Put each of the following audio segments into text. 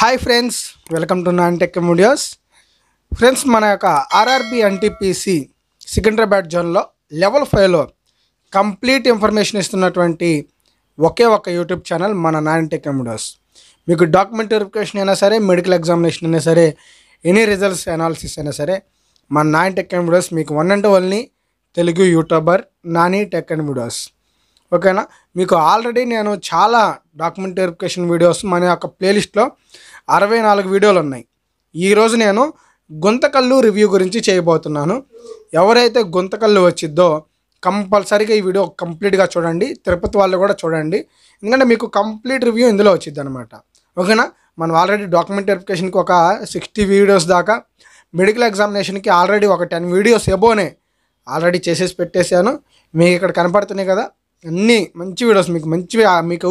hi friends welcome to Nani tech videos friends మన యొక్క RRB NTPC Secunderabad జోన్లో లెవెల్ ఫైవ్లో కంప్లీట్ ఇన్ఫర్మేషన్ ఇస్తున్నటువంటి ఒకే ఒక యూట్యూబ్ ఛానల్ మన నాన్ టెక్ వీడియోస్ మీకు డాక్యుమెంట్ వెరిఫికేషన్ అయినా సరే మెడికల్ ఎగ్జామినేషన్ అయినా సరే ఎనీ రిజల్ట్స్ అనాలిసిస్ అయినా సరే మన నాన్ టెక్ వీడియోస్ మీకు one and only Telugu YouTuber Nani tech and videos ఓకేనా మీకు ఆల్రెడీ నేను చాలా డాక్యుమెంట్ వెరిఫికేషన్ వీడియోస్ మన యొక్క ప్లేలిస్ట్లో అరవై నాలుగు వీడియోలు ఉన్నాయి ఈరోజు నేను గుంతకల్లు రివ్యూ గురించి చేయబోతున్నాను ఎవరైతే గుంతకల్లు వచ్చిద్దో కంపల్సరీగా ఈ వీడియో కంప్లీట్గా చూడండి తిరుపతి వాళ్ళు కూడా చూడండి ఎందుకంటే మీకు కంప్లీట్ రివ్యూ ఇందులో వచ్చింది అనమాట ఓకేనా మనం ఆల్రెడీ డాక్యుమెంట్ వెరిఫికేషన్కి ఒక సిక్స్టీ వీడియోస్ దాకా మెడికల్ ఎగ్జామినేషన్కి ఆల్రెడీ ఒక టెన్ వీడియోస్ ఎబోనే ఆల్రెడీ చేసేసి పెట్టేశాను మీకు ఇక్కడ కనపడుతున్నాయి కదా అన్నీ మంచి వీడియోస్ మీకు మంచి మీకు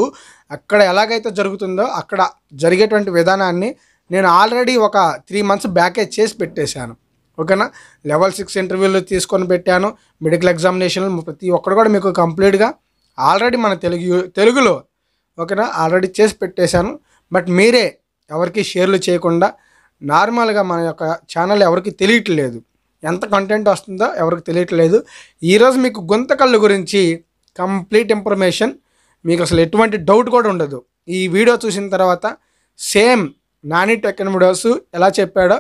అక్కడ ఎలాగైతే జరుగుతుందో అక్కడ జరిగేటువంటి విధానాన్ని నేను ఆల్రెడీ ఒక త్రీ మంత్స్ బ్యాకేజ్ చేసి పెట్టేశాను ఓకేనా లెవెల్ సిక్స్ ఇంటర్వ్యూలు తీసుకొని పెట్టాను మెడికల్ ఎగ్జామినేషన్లు ప్రతి ఒక్కరు కూడా మీకు కంప్లీట్గా ఆల్రెడీ మన తెలుగు తెలుగులో ఓకేనా ఆల్రెడీ చేసి పెట్టేశాను బట్ మీరే ఎవరికి షేర్లు చేయకుండా నార్మల్గా మన యొక్క ఛానల్ ఎవరికి తెలియట్లేదు ఎంత కంటెంట్ వస్తుందో ఎవరికి తెలియట్లేదు ఈరోజు మీకు గుంతకళ్ళు గురించి కంప్లీట్ ఇన్ఫర్మేషన్ మీకు అసలు ఎటువంటి డౌట్ కూడా ఉండదు ఈ వీడియో చూసిన తర్వాత సేమ్ నాని టెక్కన్ వీడియోస్ ఎలా చెప్పాడో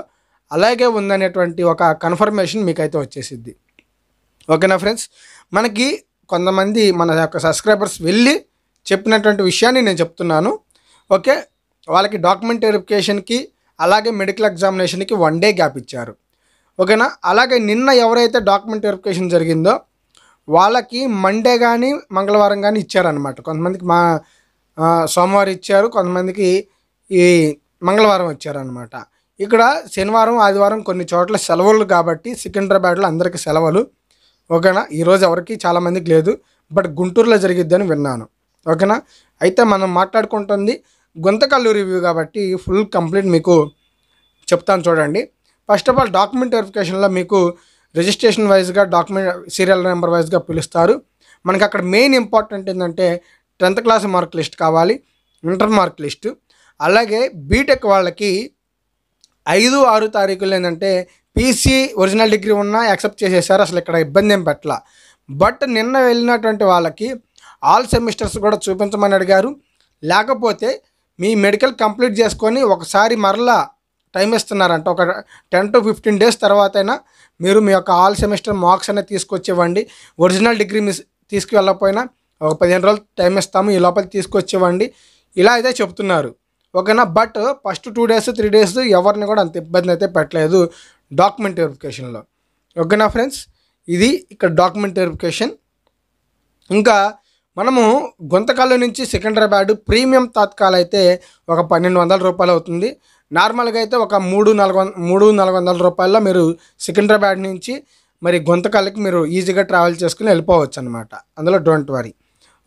అలాగే ఉందనేటువంటి ఒక కన్ఫర్మేషన్ మీకైతే వచ్చేసిద్ది ఓకేనా ఫ్రెండ్స్ మనకి కొంతమంది మన యొక్క సబ్స్క్రైబర్స్ వెళ్ళి చెప్పినటువంటి విషయాన్ని నేను చెప్తున్నాను ఓకే వాళ్ళకి డాక్యుమెంట్ వెరిఫికేషన్కి అలాగే మెడికల్ ఎగ్జామినేషన్కి వన్ డే గ్యాప్ ఇచ్చారు ఓకేనా అలాగే నిన్న ఎవరైతే డాక్యుమెంట్ వెరిఫికేషన్ జరిగిందో వాళ్ళకి మండే కానీ మంగళవారం కానీ ఇచ్చారనమాట కొంతమందికి మా సోమవారం ఇచ్చారు కొంతమందికి ఈ మంగళవారం ఇచ్చారనమాట ఇక్కడ శనివారం ఆదివారం కొన్ని చోట్ల సెలవులు కాబట్టి సికింద్రాబాద్లో అందరికీ సెలవులు ఓకేనా ఈరోజు ఎవరికి చాలామందికి లేదు బట్ గుంటూరులో జరిగిద్దని విన్నాను ఓకేనా అయితే మనం మాట్లాడుకుంటుంది గుంతకల్లు రివ్యూ కాబట్టి ఫుల్ కంప్లీట్ మీకు చెప్తాను చూడండి ఫస్ట్ ఆఫ్ ఆల్ డాక్యుమెంట్ వెరిఫికేషన్లో మీకు రిజిస్ట్రేషన్ వైజ్గా డాక్యుమెంట్ సీరియల్ నెంబర్ వైజ్గా పిలుస్తారు మనకి అక్కడ మెయిన్ ఇంపార్టెంట్ ఏంటంటే టెన్త్ క్లాస్ మార్క్ లిస్ట్ కావాలి ఇంటర్ మార్క్ లిస్టు అలాగే బీటెక్ వాళ్ళకి ఐదు ఆరు తారీఖులు ఏంటంటే పీసీ ఒరిజినల్ డిగ్రీ ఉన్నా యాక్సెప్ట్ చేసేసారు అసలు ఇక్కడ ఇబ్బంది ఏం పెట్టల బట్ నిన్న వెళ్ళినటువంటి వాళ్ళకి ఆల్ సెమిస్టర్స్ కూడా చూపించమని అడిగారు లేకపోతే మీ మెడికల్ కంప్లీట్ చేసుకొని ఒకసారి మరలా టైం ఇస్తున్నారంట ఒక టెన్ టు ఫిఫ్టీన్ డేస్ తర్వాతైనా మీరు మీ యొక్క ఆల్ సెమిస్టర్ మార్క్స్ అనేది తీసుకొచ్చేవ్వండి ఒరిజినల్ డిగ్రీ మిస్ తీసుకువెళ్ళకపోయినా ఒక పదిహేను రోజులు టైం ఇస్తాము ఈ లోపల తీసుకొచ్చేవ్వండి ఇలా అయితే చెప్తున్నారు ఓకేనా but first two days three days ఎవరిని కూడా అంత ఇబ్బంది అయితే పెట్టలేదు డాక్యుమెంట్ వెరిఫికేషన్లో ఓకేనా ఫ్రెండ్స్ ఇది ఇక్కడ డాక్యుమెంట్ వెరిఫికేషన్ ఇంకా మనము గుంతకాలు నుంచి సికింద్రాబాద్ ప్రీమియం తాత్కాలైతే ఒక పన్నెండు వందల రూపాయలు అవుతుంది నార్మల్గా అయితే ఒక మూడు నాలుగు వంద మూడు నాలుగు వందల రూపాయల్లో మీరు సికింద్రాబాద్ నుంచి మరి గొంతకాలకి మీరు ఈజీగా ట్రావెల్ చేసుకుని వెళ్ళిపోవచ్చు అనమాట అందులో డోంట్ వరీ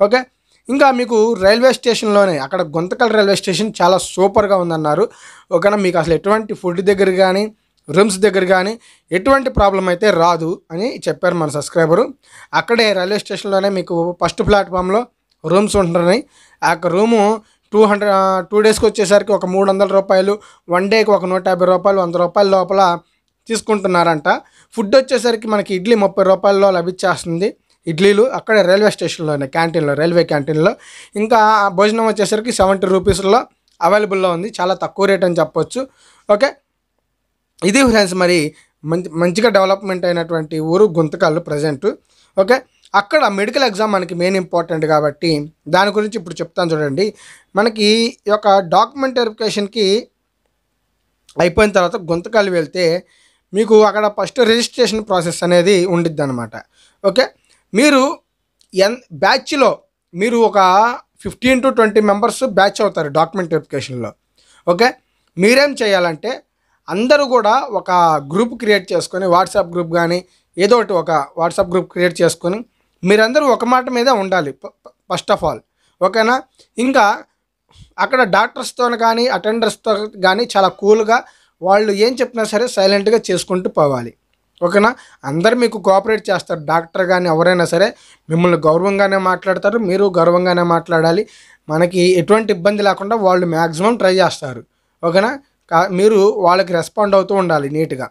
ఓకే ఇంకా మీకు రైల్వే స్టేషన్లోనే అక్కడ గొంతకల్ రైల్వే స్టేషన్ చాలా సూపర్గా ఉందన్నారు ఓకేనా మీకు అసలు ఎటువంటి ఫుడ్ దగ్గర కానీ రూమ్స్ దగ్గర కానీ ఎటువంటి ప్రాబ్లం అయితే రాదు అని చెప్పారు మన సబ్స్క్రైబరు అక్కడే రైల్వే స్టేషన్లోనే మీకు ఫస్ట్ ప్లాట్ఫామ్లో రూమ్స్ ఉంటున్నాయి ఆ రూము టూ హండ్రెడ్ టూ డేస్కి వచ్చేసరికి ఒక మూడు వందల రూపాయలు వన్ డేకి ఒక నూట యాభై రూపాయలు వంద రూపాయల లోపల తీసుకుంటున్నారంట ఫుడ్ వచ్చేసరికి మనకి ఇడ్లీ ముప్పై రూపాయల్లో లభించేస్తుంది ఇడ్లీలు అక్కడే రైల్వే స్టేషన్లోనే క్యాంటీన్లో రైల్వే క్యాంటీన్లో ఇంకా భోజనం వచ్చేసరికి సెవెంటీ రూపీస్లో అవైలబుల్లో ఉంది చాలా తక్కువ రేట్ అని చెప్పొచ్చు ఓకే ఇది ఫ్రెండ్స్ మరి మంచి మంచిగా డెవలప్మెంట్ అయినటువంటి ఊరు గుంతకాళ్ళు ప్రజెంట్ ఓకే అక్కడ మెడికల్ ఎగ్జామ్ మనకి మెయిన్ ఇంపార్టెంట్ కాబట్టి దాని గురించి ఇప్పుడు చెప్తాను చూడండి మనకి ఈ యొక్క డాక్యుమెంట్ వెరిఫికేషన్కి అయిపోయిన తర్వాత గుంతకాలు వెళ్తే మీకు అక్కడ ఫస్ట్ రిజిస్ట్రేషన్ ప్రాసెస్ అనేది ఉండిద్ది అనమాట ఓకే మీరు ఎన్ బ్యాచ్లో మీరు ఒక fifteen to twenty members batch అవుతారు డాక్యుమెంట్ వెరిఫికేషన్లో ఓకే మీరేం చేయాలంటే అందరూ కూడా ఒక గ్రూప్ క్రియేట్ చేసుకొని వాట్సాప్ గ్రూప్ కానీ ఏదో ఒకటి ఒక వాట్సాప్ గ్రూప్ క్రియేట్ చేసుకొని మీరందరూ ఒక మాట మీదే ఉండాలి ఫస్ట్ ఆఫ్ ఆల్ ఓకేనా ఇంకా అక్కడ డాక్టర్స్తో కానీ అటెండర్స్తో కానీ చాలా కూల్గా వాళ్ళు ఏం చెప్పినా సరే సైలెంట్గా చేసుకుంటూ పోవాలి ఓకేనా అందరు మీకు కోఆపరేట్ చేస్తారు డాక్టర్ కానీ ఎవరైనా సరే మిమ్మల్ని గౌరవంగానే మాట్లాడతారు మీరు గౌరవంగానే మాట్లాడాలి మనకి ఎటువంటి ఇబ్బంది లేకుండా వాళ్ళు మ్యాక్సిమం ట్రై చేస్తారు ఓకేనా మీరు వాళ్ళకి రెస్పాండ్ అవుతూ ఉండాలి నీట్గా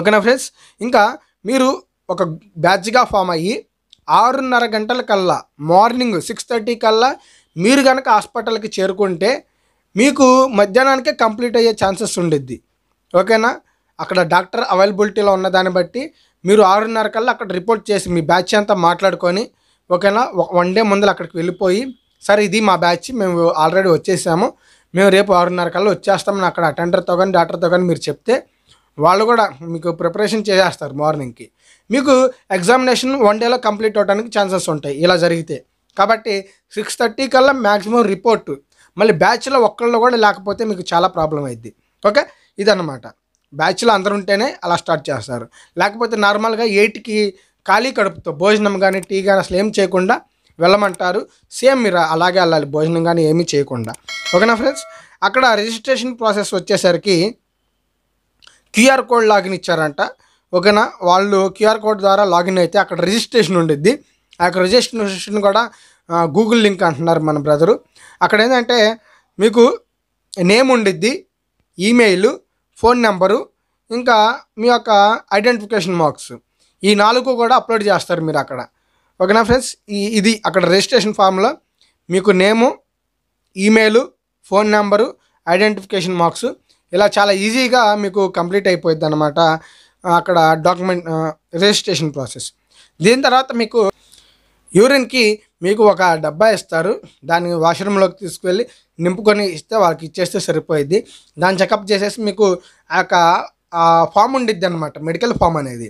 ఓకేనా ఫ్రెండ్స్ ఇంకా మీరు ఒక బ్యాచ్గా ఫామ్ అయ్యి ఆరున్నర గంటల కల్లా మార్నింగ్ సిక్స్ థర్టీ కల్లా మీరు కనుక హాస్పిటల్కి చేరుకుంటే మీకు మధ్యాహ్నానికే కంప్లీట్ అయ్యే ఛాన్సెస్ ఉండిద్ది ఓకేనా అక్కడ డాక్టర్ అవైలబిలిటీలో ఉన్న దాన్ని బట్టి మీరు ఆరున్నర కల్లా అక్కడ రిపోర్ట్ చేసి మీ బ్యాచ్ అంతా మాట్లాడుకొని ఓకేనా వన్ డే ముందు అక్కడికి వెళ్ళిపోయి సరే ఇది మా బ్యాచ్ మేము ఆల్రెడీ వచ్చేసాము మేము రేపు ఆరున్నర కల్లా వచ్చేస్తామని అక్కడ అటెండర్తో కానీ డాక్టర్తో కానీ మీరు చెప్తే వాళ్ళు కూడా మీకు ప్రిపరేషన్ చేసేస్తారు మార్నింగ్కి మీకు ఎగ్జామినేషన్ వన్ డేలో కంప్లీట్ అవడానికి ఛాన్సెస్ ఉంటాయి ఇలా జరిగితే కాబట్టి సిక్స్ థర్టీ కల్లా మ్యాక్సిమం రిపోర్ట్ మళ్ళీ బ్యాచ్లో ఒక్కళ్ళు కూడా లేకపోతే మీకు చాలా ప్రాబ్లం అయింది ఓకే ఇదన్నమాట బ్యాచ్లో అందరు ఉంటేనే అలా స్టార్ట్ చేస్తారు లేకపోతే నార్మల్గా ఎయిట్కి ఖాళీ కడుపుతో భోజనం కానీ టీ కానీ అసలు ఏం చేయకుండా వెళ్ళమంటారు సేమ్ మీరు అలాగే వెళ్ళాలి భోజనం కానీ ఏమీ చేయకుండా ఓకేనా ఫ్రెండ్స్ అక్కడ రిజిస్ట్రేషన్ ప్రాసెస్ వచ్చేసరికి క్యూఆర్ కోడ్ లాగిన్ ఇచ్చారంట ఓకేనా వాళ్ళు క్యూఆర్ కోడ్ ద్వారా లాగిన్ అయితే అక్కడ రిజిస్ట్రేషన్ ఉండిద్ది ఆ యొక్క రిజిస్ట్రేషన్ కూడా గూగుల్ లింక్ అంటున్నారు మన బ్రదరు అక్కడ ఏంటంటే మీకు నేమ్ ఉండిద్ది ఈమెయిల్ ఫోన్ నెంబరు ఇంకా మీ యొక్క ఐడెంటిఫికేషన్ మార్క్స్ ఈ నాలుగు కూడా అప్లోడ్ చేస్తారు మీరు అక్కడ ఓకేనా ఫ్రెండ్స్ ఈ ఇది అక్కడ రిజిస్ట్రేషన్ ఫామ్లో మీకు name email phone number identification marks ఇలా చాలా ఈజీగా మీకు కంప్లీట్ అయిపోయింది అనమాట అక్కడ డాక్యుమెంట్ రిజిస్ట్రేషన్ ప్రాసెస్ దీని తర్వాత మీకు యూరిన్కి మీకు ఒక డబ్బా ఇస్తారు దాన్ని వాష్రూమ్లోకి తీసుకువెళ్ళి నింపుకొని ఇస్తే వాళ్ళకి ఇచ్చేస్తే సరిపోయింది దాన్ని చెకప్ చేసేసి మీకు ఆ యొక్క ఫామ్ ఉండిద్ది అనమాట మెడికల్ ఫామ్ అనేది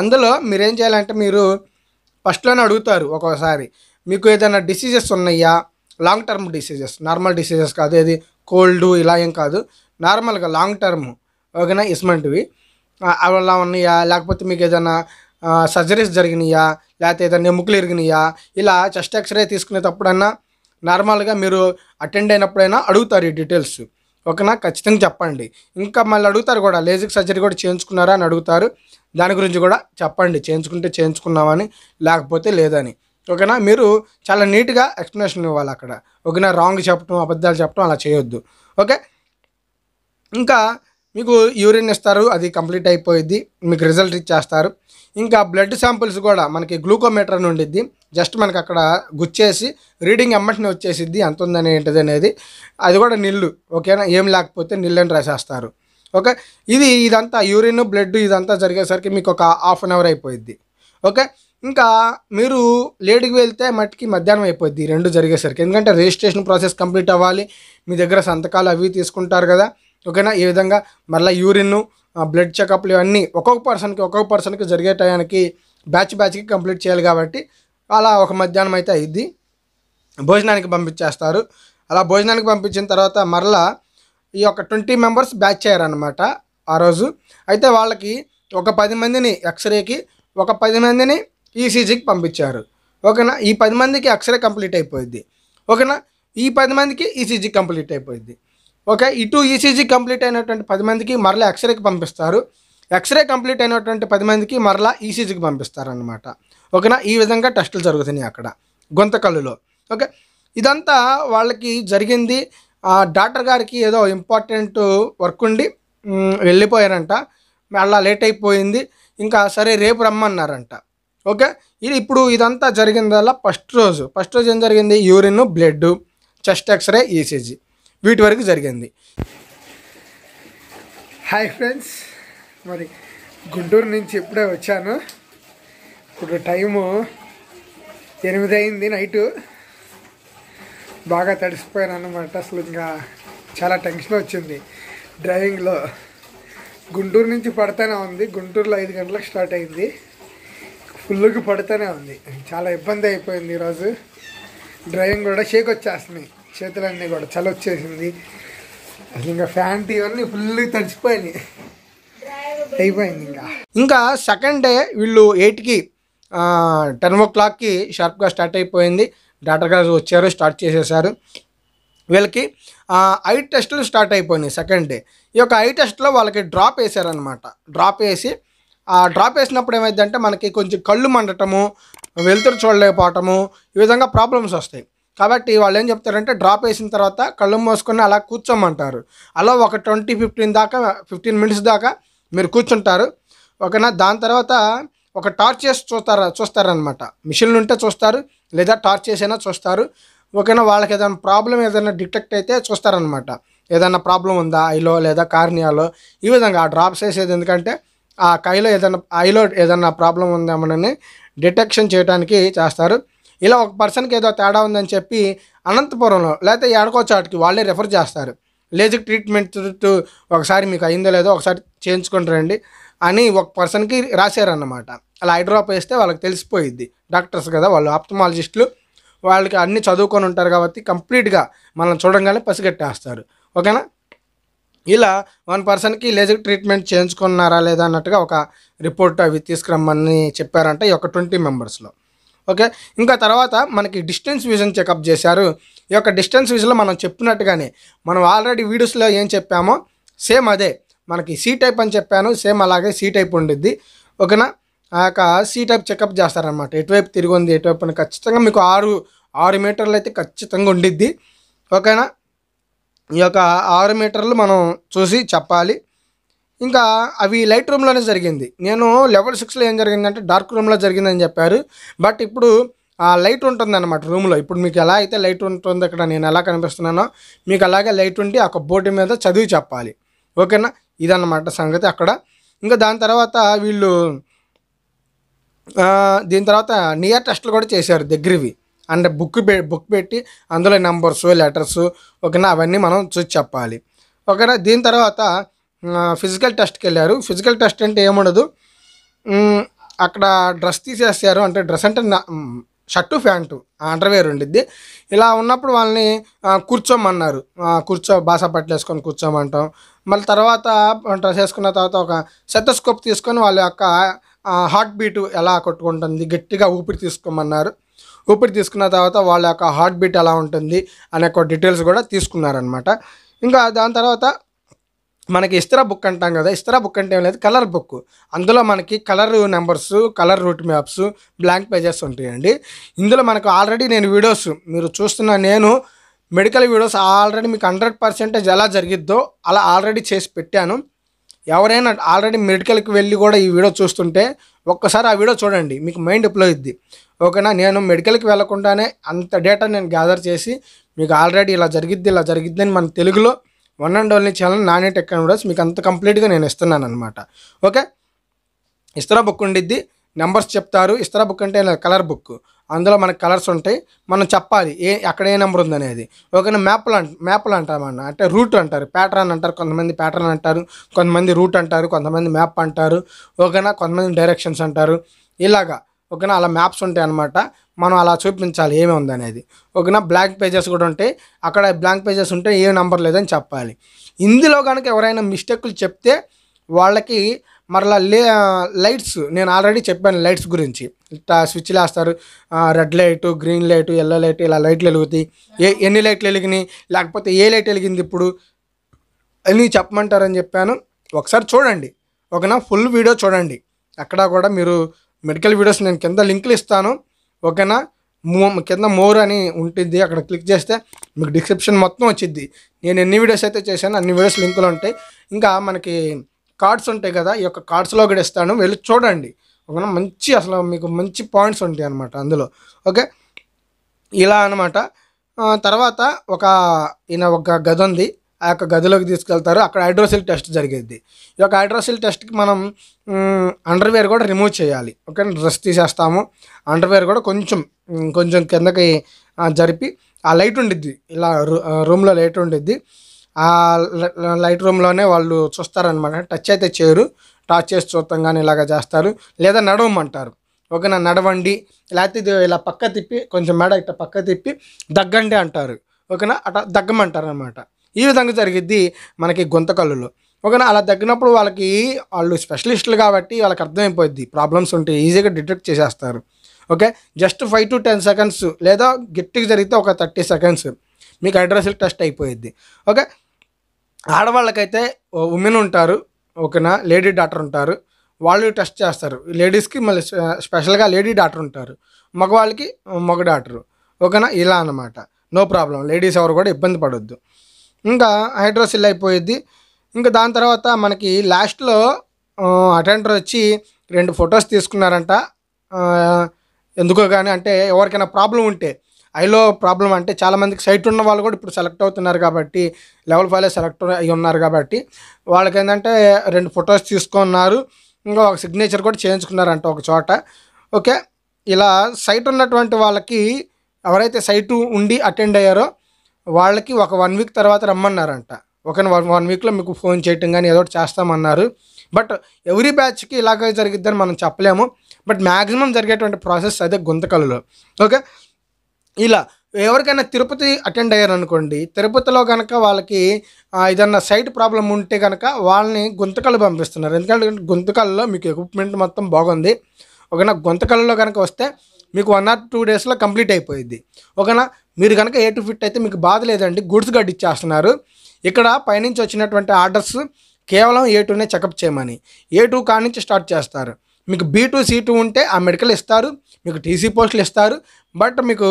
అందులో మీరేం చేయాలంటే మీరు ఫస్ట్లోనే అడుగుతారు ఒక్కోసారి మీకు ఏదైనా డిసీజెస్ ఉన్నాయా long term diseases normal diseases కాదు ఏది కోల్డ్ ఇలా ఏం కాదు నార్మల్గా లాంగ్ టర్మ్ ఓకేనా ఇస్మంటివి అలా ఉన్నాయా లేకపోతే మీకు ఏదైనా సర్జరీస్ జరిగినాయా లేకపోతే ఏదైనా ఎముకలు ఎరిగినాయా ఇలా చెస్ట్ ఎక్స్రే తీసుకునేటప్పుడైనా నార్మల్గా మీరు అటెండ్ అయినప్పుడైనా అడుగుతారు ఈ డీటెయిల్స్ ఓకేనా ఖచ్చితంగా చెప్పండి ఇంకా మళ్ళీ అడుగుతారు కూడా లేజిక్ సర్జరీ కూడా చేయించుకున్నారా అని అడుగుతారు దాని గురించి కూడా చెప్పండి చేయించుకుంటే చేయించుకున్నామని లేకపోతే లేదని ఓకేనా మీరు చాలా నీట్గా ఎక్స్ప్లెనేషన్ ఇవ్వాలి అక్కడ ఓకేనా రాంగ్ చెప్పడం అబద్ధాలు చెప్పడం అలా చేయొద్దు ఓకే ఇంకా మీకు యూరిన్ ఇస్తారు అది కంప్లీట్ అయిపోయిద్ది మీకు రిజల్ట్ ఇచ్చేస్తారు ఇంకా బ్లడ్ శాంపిల్స్ కూడా మనకి గ్లూకోమీటర్ నుండిద్ది జస్ట్ మనకి అక్కడ గుచ్చేసి రీడింగ్ ఎమ్మటిని వచ్చేసిద్ది ఎంత ఉందని ఏంటిది అనేది అది కూడా నిల్లు ఓకేనా ఏం లేకపోతే నిల్లని రాసేస్తారు ఓకే ఇది ఇదంతా యూరిన్ బ్లడ్ ఇదంతా జరిగేసరికి మీకు ఒక హాఫ్ అన్ అవర్ అయిపోయిద్ది ఓకే ఇంకా మీరు లేటుకి వెళ్తే మట్టికి మధ్యాహ్నం అయిపోద్ది రెండు జరిగేసరికి ఎందుకంటే రిజిస్ట్రేషన్ ప్రాసెస్ కంప్లీట్ అవ్వాలి మీ దగ్గర సంతకాలు అవి తీసుకుంటారు కదా ఓకేనా ఈ విధంగా మళ్ళీ యూరిన్ బ్లడ్ చెకప్లు ఇవన్నీ ఒక్కొక్క పర్సన్కి ఒక్కొక్క పర్సన్కి జరిగే టయానికి బ్యాచ్ బ్యాచ్కి కంప్లీట్ చేయాలి కాబట్టి అలా ఒక మధ్యాహ్నం అయితే అయ్యిద్ది భోజనానికి పంపించేస్తారు అలా భోజనానికి పంపించిన తర్వాత మరలా ఈ యొక్క ట్వంటీ మెంబర్స్ బ్యాచ్ అయ్యారనమాట ఆ రోజు అయితే వాళ్ళకి ఒక పది మందిని ఎక్స్రేకి ఒక పది మందిని ఈసీజీకి e పంపించారు ఓకేనా ఈ పది మందికి ఎక్స్రే కంప్లీట్ అయిపోయింది ఓకేనా ఈ పది మందికి ఈసీజీ e కంప్లీట్ అయిపోయింది ఓకే ఇటు ఈసీజీ e కంప్లీట్ అయినటువంటి పది మందికి మరలా ఎక్స్రేకి పంపిస్తారు ఎక్స్రే కంప్లీట్ అయినటువంటి పది మందికి మరలా ఈసీజీకి e పంపిస్తారనమాట ఓకేనా ఈ విధంగా టెస్టులు జరుగుతున్నాయి అక్కడ గొంతకల్లులో ఓకే ఇదంతా వాళ్ళకి జరిగింది ఆ డాక్టర్ గారికి ఏదో ఇంపార్టెంట్ వర్క్ ఉండి వెళ్ళిపోయారంట మళ్ళా లేట్ అయిపోయింది ఇంకా సరే రేపు రమ్మన్నారంట ఓకే ఇది ఇప్పుడు ఇదంతా జరిగిందల్లా ఫస్ట్ రోజు ఫస్ట్ రోజు ఏం జరిగింది urine blood chest X-ray ECG e వీటి వరకు జరిగింది హాయ్ ఫ్రెండ్స్ మరి గుంటూరు నుంచి ఇప్పుడే వచ్చాను ఇప్పుడు టైము ఎనిమిది అయింది నైటు బాగా తడిసిపోయాను అనమాట అసలు ఇంకా చాలా టెన్షన్ వచ్చింది డ్రైవింగ్లో గుంటూరు నుంచి పడతానే ఉంది గుంటూరులో ఐదు గంటలకు స్టార్ట్ అయింది ఫుల్గా పడుతూనే ఉంది చాలా ఇబ్బంది అయిపోయింది ఈరోజు డ్రైవింగ్ కూడా షేక్ వచ్చేస్తున్నాయి చేతులన్నీ కూడా చలొచ్చేసింది అసలు ఇంకా ఫ్యాంటీ అన్నీ ఫుల్ తడిచిపోయినాయి అయిపోయింది ఇంకా ఇంకా సెకండ్ డే వీళ్ళు ఎయిట్కి టెన్ ఓ క్లాక్కి షార్ప్గా స్టార్ట్ అయిపోయింది డాక్టర్ గారు వచ్చారు స్టార్ట్ చేసేసారు వీళ్ళకి ఐ టెస్టులు స్టార్ట్ అయిపోయినాయి సెకండ్ డే ఈ యొక్క ఐ టెస్ట్లో వాళ్ళకి డ్రాప్ వేసారనమాట డ్రాప్ వేసి ఆ డ్రాప్ వేసినప్పుడు ఏమైందంటే మనకి కొంచెం కళ్ళు మండటము వెలుతురు చూడలేకపోవటము ఈ విధంగా ప్రాబ్లమ్స్ వస్తాయి కాబట్టి వాళ్ళు ఏం చెప్తారంటే డ్రాప్ వేసిన తర్వాత కళ్ళు మోసుకొని అలా కూర్చోమంటారు అలా ఒక ట్వంటీ ఫిఫ్టీన్ దాకా ఫిఫ్టీన్ మినిట్స్ దాకా మీరు కూర్చుంటారు ఓకేనా దాని తర్వాత ఒక టార్చ్ చేసి చూస్తారా చూస్తారనమాట మిషన్లు ఉంటే చూస్తారు లేదా టార్చ్ చేసైనా చూస్తారు ఓకేనా వాళ్ళకి ఏదైనా ప్రాబ్లం ఏదైనా డిటెక్ట్ అయితే చూస్తారనమాట ఏదైనా ప్రాబ్లం ఉందా ఐలో లేదా కార్నియాలో ఈ విధంగా ఆ డ్రాప్స్ వేసేది ఎందుకంటే ఆ కైలో ఏదైనా ఐలో ఏదైనా ప్రాబ్లం ఉందేమోనని డిటెక్షన్ చేయడానికి చేస్తారు ఇలా ఒక పర్సన్కి ఏదో తేడా ఉందని చెప్పి అనంతపురంలో లేకపోతే చాటుకి వాళ్ళే రెఫర్ చేస్తారు లేజిక్ ట్రీట్మెంట్ ఒకసారి మీకు అయిందో లేదో ఒకసారి రండి అని ఒక పర్సన్కి రాశారన్నమాట అలా ఐడ్రాప్ వేస్తే వాళ్ళకి తెలిసిపోయిద్ది డాక్టర్స్ కదా వాళ్ళు ఆప్తమాలజిస్టులు వాళ్ళకి అన్నీ చదువుకొని ఉంటారు కాబట్టి కంప్లీట్గా మనం చూడంగానే పసిగట్టేస్తారు ఓకేనా ఇలా వన్ పర్సన్కి లేజిక్ ట్రీట్మెంట్ చేయించుకున్నారా లేదా అన్నట్టుగా ఒక రిపోర్ట్ అవి తీసుకురమ్మని చెప్పారంటే ఈ యొక్క ట్వంటీ మెంబర్స్లో ఓకే ఇంకా తర్వాత మనకి డిస్టెన్స్ విజన్ చెకప్ చేశారు ఈ యొక్క డిస్టెన్స్ విజన్లో మనం చెప్పినట్టుగానే మనం ఆల్రెడీ వీడియోస్లో ఏం చెప్పామో సేమ్ అదే మనకి సీ టైప్ అని చెప్పాను సేమ్ అలాగే సీ టైప్ ఉండిద్ది ఓకేనా ఆ యొక్క సీ టైప్ చెకప్ చేస్తారనమాట ఎటువైపు తిరిగి ఉంది ఎటువైపు అని ఖచ్చితంగా మీకు ఆరు ఆరు మీటర్లు అయితే ఖచ్చితంగా ఉండిద్ది ఓకేనా ఈ యొక్క ఆరు మీటర్లు మనం చూసి చెప్పాలి ఇంకా అవి లైట్ రూమ్లోనే జరిగింది నేను లెవెల్ సిక్స్లో ఏం జరిగిందంటే డార్క్ రూమ్లో జరిగిందని చెప్పారు బట్ ఇప్పుడు ఆ లైట్ ఉంటుంది అనమాట రూమ్లో ఇప్పుడు మీకు ఎలా అయితే లైట్ ఉంటుంది అక్కడ నేను ఎలా కనిపిస్తున్నానో మీకు అలాగే లైట్ ఉండి ఒక బోర్డు మీద చదివి చెప్పాలి ఓకేనా ఇదన్నమాట సంగతి అక్కడ ఇంకా దాని తర్వాత వీళ్ళు దీని తర్వాత నియర్ టెస్ట్లు కూడా చేశారు దగ్గరవి అంటే బుక్ పె బుక్ పెట్టి అందులో నెంబర్సు లెటర్స్ ఓకేనా అవన్నీ మనం చూసి చెప్పాలి ఓకేనా దీని తర్వాత ఫిజికల్ టెస్ట్కి వెళ్ళారు ఫిజికల్ టెస్ట్ అంటే ఏముండదు అక్కడ డ్రెస్ తీసేస్తారు అంటే డ్రెస్ అంటే షర్టు ప్యాంటు అండర్వేర్ ఉండిద్ది ఇలా ఉన్నప్పుడు వాళ్ళని కూర్చోమన్నారు కూర్చో బాసా పట్టలేసుకొని కూర్చోమంటాం మళ్ళీ తర్వాత డ్రెస్ వేసుకున్న తర్వాత ఒక సెతస్కోప్ తీసుకొని వాళ్ళ యొక్క హార్ట్ బీట్ ఎలా కొట్టుకుంటుంది గట్టిగా ఊపిరి తీసుకోమన్నారు ఊపిరి తీసుకున్న తర్వాత వాళ్ళ యొక్క హార్ట్ బీట్ ఎలా ఉంటుంది అనే ఒక డీటెయిల్స్ కూడా తీసుకున్నారనమాట ఇంకా దాని తర్వాత మనకి ఇస్తరా బుక్ అంటాం కదా ఇస్తరా బుక్ అంటే ఏం లేదు కలర్ బుక్ అందులో మనకి colour numbers colour route maps blank pages ఉంటాయండి ఇందులో మనకు ఆల్రెడీ నేను వీడియోస్ మీరు చూస్తున్న నేను మెడికల్ వీడియోస్ ఆల్రెడీ మీకు హండ్రెడ్ పర్సెంటేజ్ ఎలా జరిగిద్దో అలా ఆల్రెడీ చేసి పెట్టాను ఎవరైనా ఆల్రెడీ మెడికల్కి వెళ్ళి కూడా ఈ వీడియో చూస్తుంటే ఒక్కసారి ఆ వీడియో చూడండి మీకు మైండ్ ఎప్లో అయింది ఓకేనా నేను మెడికల్కి వెళ్లకుండానే అంత డేటా నేను గ్యాదర్ చేసి మీకు ఆల్రెడీ ఇలా జరిగిద్ది ఇలా జరిగిద్ది మన తెలుగులో one and only channel Nani tech మీకు అంత కంప్లీట్గా నేను ఇస్తున్నాను అనమాట ఓకే ఇస్తరా బుక్ ఉండిద్ది నెంబర్స్ చెప్తారు ఇస్తరా బుక్ అంటే కలర్ బుక్ అందులో మనకు కలర్స్ ఉంటాయి మనం చెప్పాలి ఏ అక్కడ ఏ నెంబర్ ఉందనేది ఓకేనా మ్యాప్లు అంట మ్యాప్లు అంటామన్న అంటే రూట్ అంటారు ప్యాటర్న్ అంటారు కొంతమంది ప్యాటర్న్ అంటారు కొంతమంది రూట్ అంటారు కొంతమంది మ్యాప్ అంటారు ఓకేనా కొంతమంది డైరెక్షన్స్ అంటారు ఇలాగా ఓకేనా అలా మ్యాప్స్ ఉంటాయి అనమాట మనం అలా చూపించాలి ఏమి అనేది ఓకేనా బ్లాంక్ పేజెస్ కూడా ఉంటాయి అక్కడ బ్లాంక్ పేజెస్ ఉంటే ఏ నంబర్ లేదని చెప్పాలి ఇందులో కనుక ఎవరైనా మిస్టేక్లు చెప్తే వాళ్ళకి మరలా లే లైట్స్ నేను ఆల్రెడీ చెప్పాను లైట్స్ గురించి స్విచ్లు వేస్తారు red light green light yellow light ఇలా లైట్లు వెలుగుతాయి ఏ ఎన్ని లైట్లు వెలిగినాయి లేకపోతే ఏ లైట్ వెలిగింది ఇప్పుడు అని చెప్పమంటారని చెప్పాను ఒకసారి చూడండి ఓకేనా ఫుల్ వీడియో చూడండి అక్కడ కూడా మీరు మెడికల్ వీడియోస్ నేను కింద లింకులు ఇస్తాను ఓకేనా మో కింద మోర్ అని ఉంటుంది అక్కడ క్లిక్ చేస్తే మీకు డిస్క్రిప్షన్ మొత్తం వచ్చింది నేను ఎన్ని వీడియోస్ అయితే చేశాను అన్ని వీడియోస్ లింకులు ఉంటాయి ఇంకా మనకి కార్డ్స్ ఉంటాయి కదా ఈ యొక్క కార్డ్స్లో కూడా ఇస్తాను వెళ్ళి చూడండి ఓకేనా మంచి అసలు మీకు మంచి పాయింట్స్ ఉంటాయి అనమాట అందులో ఓకే ఇలా అనమాట తర్వాత ఒక ఈయన ఒక గది ఉంది ఆ యొక్క గదిలోకి తీసుకెళ్తారు అక్కడ హైడ్రోసిల్ టెస్ట్ జరిగేది ఈ యొక్క హైడ్రోసిల్ టెస్ట్కి మనం అండర్వేర్ కూడా రిమూవ్ చేయాలి ఓకే డ్రెస్ తీసేస్తాము అండర్వేర్ కూడా కొంచెం కొంచెం కిందకి జరిపి ఆ లైట్ ఉండిద్ది ఇలా రూమ్లో లైట్ ఉండిద్ది ఆ లైట్ రూమ్లోనే వాళ్ళు చూస్తారనమాట టచ్ అయితే చేయరు టచ్ చేసి చూస్తాం కానీ ఇలాగ చేస్తారు లేదా నడవమంటారు ఓకే నా నడవండి లేకపోతే ఇలా పక్క తిప్పి కొంచెం మేడ ఇట్లా పక్క తిప్పి దగ్గండి అంటారు ఓకేనా అట్లా దగ్గమంటారు అనమాట ఈ విధంగా జరిగిద్ది మనకి గుంతకల్లులో ఓకేనా అలా తగ్గినప్పుడు వాళ్ళకి వాళ్ళు స్పెషలిస్టులు కాబట్టి వాళ్ళకి అర్థమైపోయింది ప్రాబ్లమ్స్ ఉంటే ఈజీగా డిటెక్ట్ చేసేస్తారు okay just five to ten seconds లేదా గిట్టుకు జరిగితే ఒక థర్టీ సెకండ్స్ మీకు అడ్రస్లు టెస్ట్ అయిపోయిద్ది ఓకే ఆడవాళ్ళకైతే ఉమెన్ ఉంటారు ఓకేనా లేడీ డాక్టర్ ఉంటారు వాళ్ళు టెస్ట్ చేస్తారు లేడీస్కి మళ్ళీ స్పెషల్గా లేడీ డాక్టర్ ఉంటారు మగవాళ్ళకి మగ డాక్టరు ఓకేనా ఇలా అనమాట నో ప్రాబ్లం లేడీస్ ఎవరు కూడా ఇబ్బంది పడొద్దు ఇంకా హైడ్రోసిల్ అయిపోయిద్ది ఇంకా దాని తర్వాత మనకి లాస్ట్లో అటెండర్ వచ్చి రెండు ఫొటోస్ తీసుకున్నారంట ఎందుకో కానీ అంటే ఎవరికైనా ప్రాబ్లం ఉంటే ఐలో ప్రాబ్లం అంటే చాలామందికి సైట్ ఉన్న వాళ్ళు కూడా ఇప్పుడు సెలెక్ట్ అవుతున్నారు కాబట్టి లెవెల్ ఫైవ్లో సెలెక్ట్ అయి ఉన్నారు కాబట్టి వాళ్ళకి ఏంటంటే రెండు ఫొటోస్ తీసుకున్నారు ఇంకా ఒక సిగ్నేచర్ కూడా చేయించుకున్నారంట ఒక చోట ఓకే ఇలా సైట్ ఉన్నటువంటి వాళ్ళకి ఎవరైతే సైటు ఉండి అటెండ్ అయ్యారో వాళ్ళకి ఒక వన్ వీక్ తర్వాత రమ్మన్నారంట ఒక వన్ వీక్లో మీకు ఫోన్ చేయటం కానీ ఏదో ఒకటి చేస్తామన్నారు బట్ ఎవ్రీ బ్యాచ్కి ఇలాగ జరిగిద్దని మనం చెప్పలేము బట్ మ్యాక్సిమం జరిగేటువంటి ప్రాసెస్ అదే గుంతకలలో ఓకే ఇలా ఎవరికైనా తిరుపతి అటెండ్ అయ్యారనుకోండి తిరుపతిలో కనుక వాళ్ళకి ఏదన్నా సైట్ ప్రాబ్లం ఉంటే కనుక వాళ్ళని గుంతకలు పంపిస్తున్నారు ఎందుకంటే గుంతకల్లో మీకు ఎక్విప్మెంట్ మొత్తం బాగుంది ఒకనా గుంతకల్లో కనుక వస్తే మీకు వన్ ఆర్ టూ డేస్లో కంప్లీట్ అయిపోయింది ఒకనా మీరు కనుక ఏ టు ఫిట్ అయితే మీకు బాధ లేదండి గుడ్స్ గడ్డి ఇచ్చేస్తున్నారు ఇక్కడ పైనుంచి వచ్చినటువంటి ఆర్డర్స్ కేవలం ఏ టూనే చెకప్ చేయమని ఏ టూ కాడి నుంచి స్టార్ట్ చేస్తారు మీకు బీ టూ సి టూ ఉంటే ఆ మెడికల్ ఇస్తారు మీకు టీసీ పోస్టులు ఇస్తారు బట్ మీకు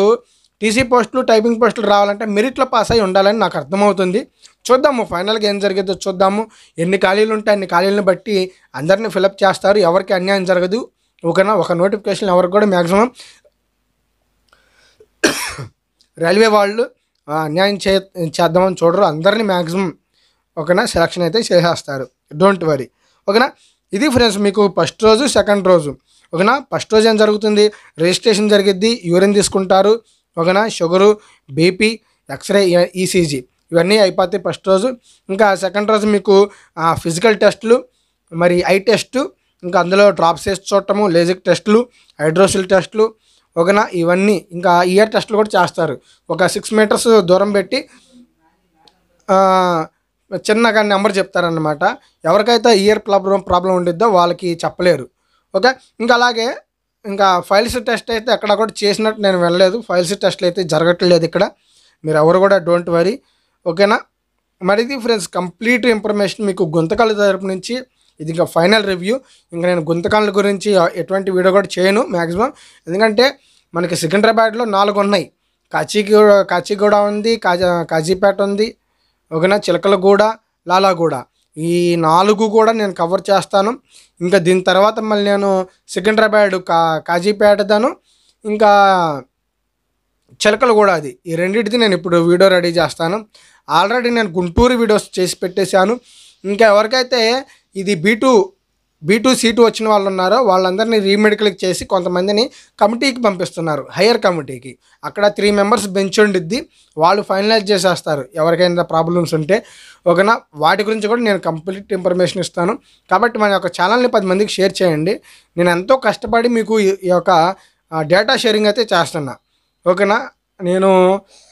టీసీ పోస్టులు టైపింగ్ పోస్టులు రావాలంటే మెరిట్లో పాస్ అయి ఉండాలని నాకు అర్థమవుతుంది చూద్దాము ఫైనల్గా ఏం జరిగేదో చూద్దాము ఎన్ని ఖాళీలు ఉంటాయి అన్ని ఖాళీలను బట్టి అందరినీ ఫిలప్ చేస్తారు ఎవరికి అన్యాయం జరగదు ఒకనా ఒక నోటిఫికేషన్ ఎవరికి కూడా మ్యాక్సిమం రైల్వే వాళ్ళు అన్యాయం చే చేద్దామని చూడరు అందరినీ మ్యాక్సిమం ఒకనా సెలక్షన్ అయితే చేసేస్తారు డోంట్ వరీ ఓకేనా ఇది ఫ్రెండ్స్ మీకు ఫస్ట్ రోజు సెకండ్ రోజు ఒకనా ఫస్ట్ రోజు ఏం జరుగుతుంది రిజిస్ట్రేషన్ జరిగిద్ది యూరిన్ తీసుకుంటారు ఒకనా షుగరు బీపీ ఎక్స్రే ఈసీజీ ఇవన్నీ అయిపోతాయి ఫస్ట్ రోజు ఇంకా సెకండ్ రోజు మీకు ఫిజికల్ టెస్టులు మరి ఐ టెస్టు ఇంకా అందులో డ్రాప్స్ వేసి చూడటము లేజిక్ టెస్టులు హైడ్రోసిల్ టెస్టులు ఓకేనా ఇవన్నీ ఇంకా ఇయర్ టెస్ట్లు కూడా చేస్తారు ఒక సిక్స్ మీటర్స్ దూరం పెట్టి చిన్నగా నెంబర్ చెప్తారనమాట ఎవరికైతే ఇయర్ ప్రాబ్లం ప్రాబ్లం ఉండిద్దో వాళ్ళకి చెప్పలేరు ఓకే ఇంకా అలాగే ఇంకా ఫైల్స్ టెస్ట్ అయితే ఎక్కడ కూడా చేసినట్టు నేను వెళ్ళలేదు ఫైల్స్ టెస్ట్లు అయితే జరగట్లేదు ఇక్కడ మీరు ఎవరు కూడా డోంట్ వరీ ఓకేనా మరిది ఫ్రెండ్స్ కంప్లీట్ ఇన్ఫర్మేషన్ మీకు గుంతకాల తరపు నుంచి ఇది ఇంకా ఫైనల్ రివ్యూ ఇంకా నేను గుంతకాల గురించి ఎటువంటి వీడియో కూడా చేయను మ్యాక్సిమం ఎందుకంటే మనకి సికింద్రాబాద్లో నాలుగు ఉన్నాయి కాచిగూడ కాచిగూడ ఉంది కాజా కాజీపేట ఉంది ఒకనా చిలకలగూడ లాలాగూడ ఈ నాలుగు కూడా నేను కవర్ చేస్తాను ఇంకా దీని తర్వాత మళ్ళీ నేను సికింద్రాబాద్ కా కాజీపేటదాను ఇంకా చిలకలు కూడా అది ఈ రెండింటిది నేను ఇప్పుడు వీడియో రెడీ చేస్తాను ఆల్రెడీ నేను గుంటూరు వీడియోస్ చేసి పెట్టేశాను ఇంకా ఎవరికైతే ఇది బీటూ బీటూ సీటు వచ్చిన వాళ్ళు ఉన్నారో వాళ్ళందరినీ రీమెడికల్కి చేసి కొంతమందిని కమిటీకి పంపిస్తున్నారు హయ్యర్ కమిటీకి అక్కడ త్రీ మెంబర్స్ బెంచ్ ఉండిద్ది వాళ్ళు ఫైనలైజ్ చేసేస్తారు ఎవరికైనా ప్రాబ్లమ్స్ ఉంటే ఓకేనా వాటి గురించి కూడా నేను కంప్లీట్ ఇన్ఫర్మేషన్ ఇస్తాను కాబట్టి మన యొక్క ఛానల్ని పది మందికి షేర్ చేయండి నేను ఎంతో కష్టపడి మీకు ఈ యొక్క డేటా షేరింగ్ అయితే చేస్తున్నా ఓకేనా నేను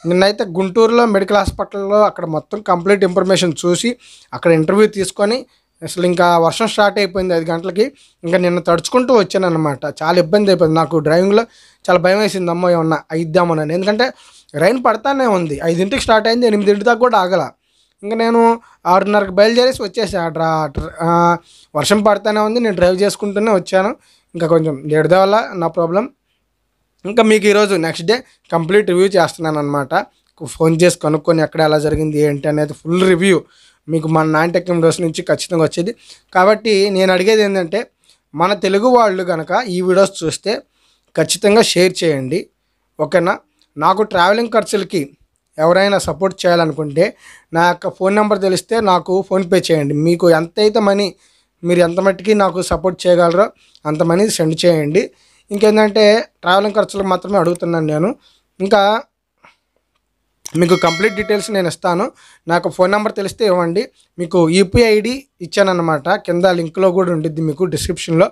నిన్నైతే గుంటూరులో మెడికల్ హాస్పిటల్లో అక్కడ మొత్తం కంప్లీట్ ఇన్ఫర్మేషన్ చూసి అక్కడ ఇంటర్వ్యూ తీసుకొని అసలు ఇంకా వర్షం స్టార్ట్ అయిపోయింది ఐదు గంటలకి ఇంకా నిన్న తడుచుకుంటూ వచ్చాను అనమాట చాలా ఇబ్బంది అయిపోయింది నాకు డ్రైవింగ్లో చాలా భయం వేసింది అమ్మ ఏమన్నా అయిద్దామన్నాను ఎందుకంటే రైన్ పడతానే ఉంది ఐదింటికి స్టార్ట్ అయింది ఎనిమిదింటి దాకా కూడా ఆగల ఇంకా నేను ఆరున్నరకు బయలుదేరేసి వచ్చేసాను వర్షం పడతానే ఉంది నేను డ్రైవ్ చేసుకుంటూనే వచ్చాను ఇంకా కొంచెం లేట్ వల్ల నా ప్రాబ్లం ఇంకా మీకు ఈరోజు నెక్స్ట్ డే కంప్లీట్ రివ్యూ చేస్తున్నాను అనమాట ఫోన్ చేసి కనుక్కొని ఎక్కడ ఎలా జరిగింది ఏంటి అనేది ఫుల్ రివ్యూ మీకు మన నాన్ టెక్నిక్ డోస్ నుంచి ఖచ్చితంగా వచ్చేది కాబట్టి నేను అడిగేది ఏంటంటే మన తెలుగు వాళ్ళు కనుక ఈ వీడియోస్ చూస్తే ఖచ్చితంగా షేర్ చేయండి ఓకేనా నాకు ట్రావెలింగ్ ఖర్చులకి ఎవరైనా సపోర్ట్ చేయాలనుకుంటే నా యొక్క ఫోన్ నెంబర్ తెలిస్తే నాకు ఫోన్పే చేయండి మీకు ఎంతైతే మనీ మీరు ఎంత మట్టికి నాకు సపోర్ట్ చేయగలరో అంత మనీ సెండ్ చేయండి ఇంకేంటంటే ట్రావెలింగ్ ఖర్చులకు మాత్రమే అడుగుతున్నాను నేను ఇంకా మీకు కంప్లీట్ డీటెయిల్స్ నేను ఇస్తాను నాకు ఫోన్ నెంబర్ తెలిస్తే ఇవ్వండి మీకు యూపీఐ ఐడి ఇచ్చానమాట కింద లింక్లో కూడా ఉండిద్ది మీకు డిస్క్రిప్షన్లో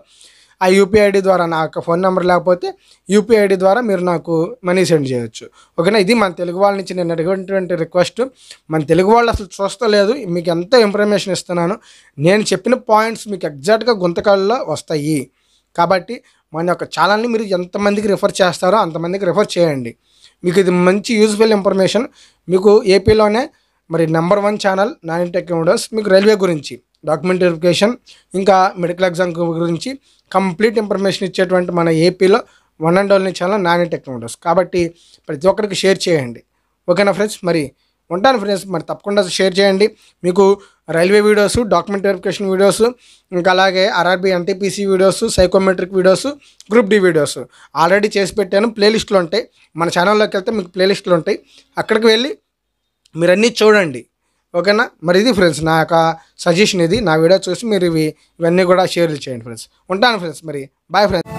ఆ యూపీఐ ఐడి ద్వారా నాకు ఫోన్ నెంబర్ లేకపోతే యూపీఐ ఐడి ద్వారా మీరు నాకు మనీ సెండ్ చేయొచ్చు ఓకేనా ఇది మన తెలుగు వాళ్ళ నుంచి నేను అడిగినటువంటి రిక్వెస్ట్ మన తెలుగు వాళ్ళు అసలు చూస్తలేదు మీకు ఎంత ఇన్ఫర్మేషన్ ఇస్తున్నాను నేను చెప్పిన పాయింట్స్ మీకు ఎగ్జాక్ట్గా గుంతకాలలో వస్తాయి కాబట్టి మన యొక్క ఛానల్ని మీరు ఎంతమందికి రిఫర్ చేస్తారో అంతమందికి రిఫర్ చేయండి మీకు ఇది మంచి యూజ్ఫుల్ ఇన్ఫర్మేషన్ మీకు ఏపీలోనే మరి number one channel Nani tech మీకు రైల్వే గురించి డాక్యుమెంట్ వెరిఫికేషన్ ఇంకా మెడికల్ ఎగ్జామ్ గురించి కంప్లీట్ ఇన్ఫర్మేషన్ ఇచ్చేటువంటి మన ఏపీలో one and only channel Nani tech కాబట్టి ప్రతి ఒక్కరికి షేర్ చేయండి ఓకేనా ఫ్రెండ్స్ మరి ఉంటాను ఫ్రెండ్స్ మరి తప్పకుండా షేర్ చేయండి మీకు railway videos document verification videos ఇంకా అలాగే RRB NTPC videos psychometric videos group D videos already చేసి పెట్టాను ప్లేలిస్ట్లు ఉంటాయి మన ఛానల్లోకి వెళ్తే మీకు ప్లేలిస్ట్లు ఉంటాయి అక్కడికి వెళ్ళి మీరు అన్నీ చూడండి ఓకేనా మరి ఇది ఫ్రెండ్స్ నా యొక్క సజెషన్ ఇది నా వీడియో చూసి మీరు ఇవి ఇవన్నీ కూడా షేర్ చేయండి ఫ్రెండ్స్ ఉంటాను ఫ్రెండ్స్ మరి బాయ్ ఫ్రెండ్స్